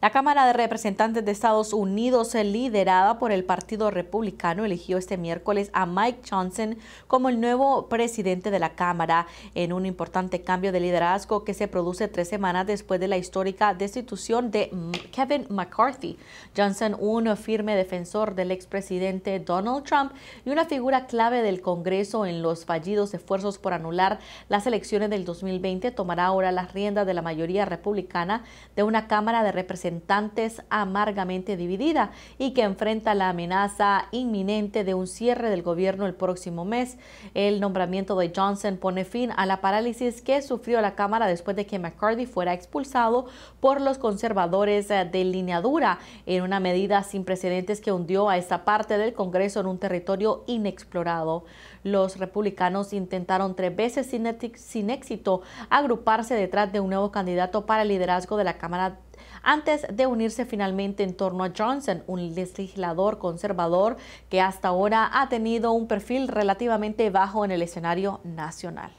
La Cámara de Representantes de Estados Unidos, eh, liderada por el Partido Republicano, eligió este miércoles a Mike Johnson como el nuevo presidente de la Cámara, en un importante cambio de liderazgo que se produce tres semanas después de la histórica destitución de Kevin McCarthy. Johnson, un firme defensor del expresidente Donald Trump y una figura clave del Congreso en los fallidos esfuerzos por anular las elecciones del 2020, tomará ahora las riendas de la mayoría republicana de una Cámara de Representantes amargamente dividida y que enfrenta la amenaza inminente de un cierre del gobierno el próximo mes. El nombramiento de Johnson pone fin a la parálisis que sufrió la Cámara después de que McCarthy fuera expulsado por los conservadores eh, de lineadura en una medida sin precedentes que hundió a esta parte del Congreso en un territorio inexplorado. Los republicanos intentaron tres veces sin éxito agruparse detrás de un nuevo candidato para el liderazgo de la Cámara antes de unirse finalmente en torno a Johnson, un legislador conservador que hasta ahora ha tenido un perfil relativamente bajo en el escenario nacional.